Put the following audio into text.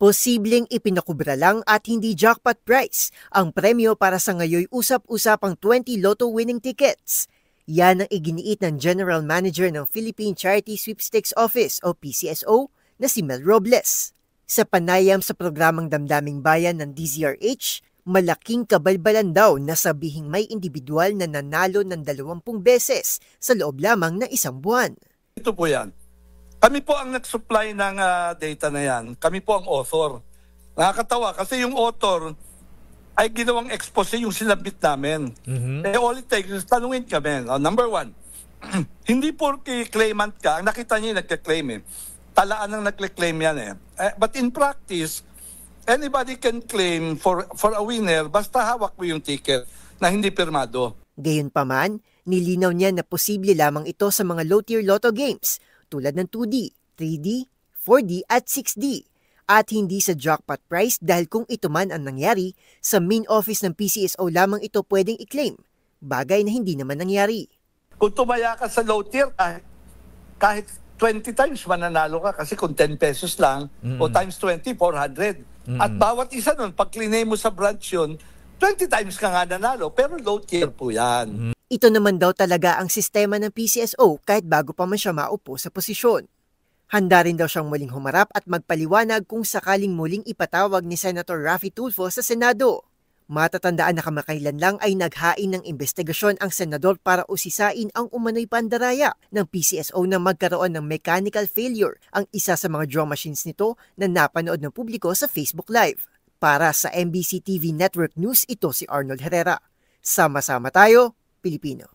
Posibleng ipinakubra lang at hindi jackpot price ang premyo para sa ngayoy usap-usapang 20 lotto winning tickets. Yan ang iginiit ng General Manager ng Philippine Charity Sweepstakes Office o PCSO na si Mel Robles. Sa panayam sa programang Damdaming Bayan ng DZRH, malaking kabalbalan daw na sabihing may individual na nanalo ng 20 beses sa loob lamang ng isang buwan. Ito po yan. Kami po ang nag-supply ng uh, data na yan. Kami po ang author. Nakakatawa kasi yung author ay ginawang expose yung sinabit namin. Mm-hmm. Eh all it takes is tanungin kami. Uh, number one, hindi porke claimant ka, ang nakita niyo yung nagka-claim eh. Talaan ang nagka-claim yan eh. eh. But in practice, anybody can claim for, for a winner basta hawak mo yung ticket na hindi pirmado. Gayunpaman, nilinaw niya na posible lamang ito sa mga low-tier lotto games tulad ng 2D, 3D, 4D at 6D at hindi sa jackpot price dahil kung ito man ang nangyari, sa main office ng PCSO lamang ito pwedeng i-claim, bagay na hindi naman nangyari. Kung tumaya ka sa low tier, ah, kahit, kahit 20 times mananalo ka kasi kung 10 pesos lang mm-hmm. o mm. times 20, 400. Mm-hmm. At bawat isa nun, pag klinay mo sa branch yun, 20 times ka nga nanalo pero low tier po yan. Mm-hmm. Ito naman daw talaga ang sistema ng PCSO kahit bago pa man siya maupo sa posisyon. Handa rin daw siyang muling humarap at magpaliwanag kung sakaling muling ipatawag ni Senator Raffy Tulfo sa Senado. Matatandaan na kamakailan lang ay naghain ng investigasyon ang senador para usisain ang umano'y pandaraya ng PCSO na magkaroon ng mechanical failure ang isa sa mga draw machines nito na napanood ng publiko sa Facebook Live. Para sa MBC TV Network News, ito si Arnold Herrera. Sama-sama tayo filipino.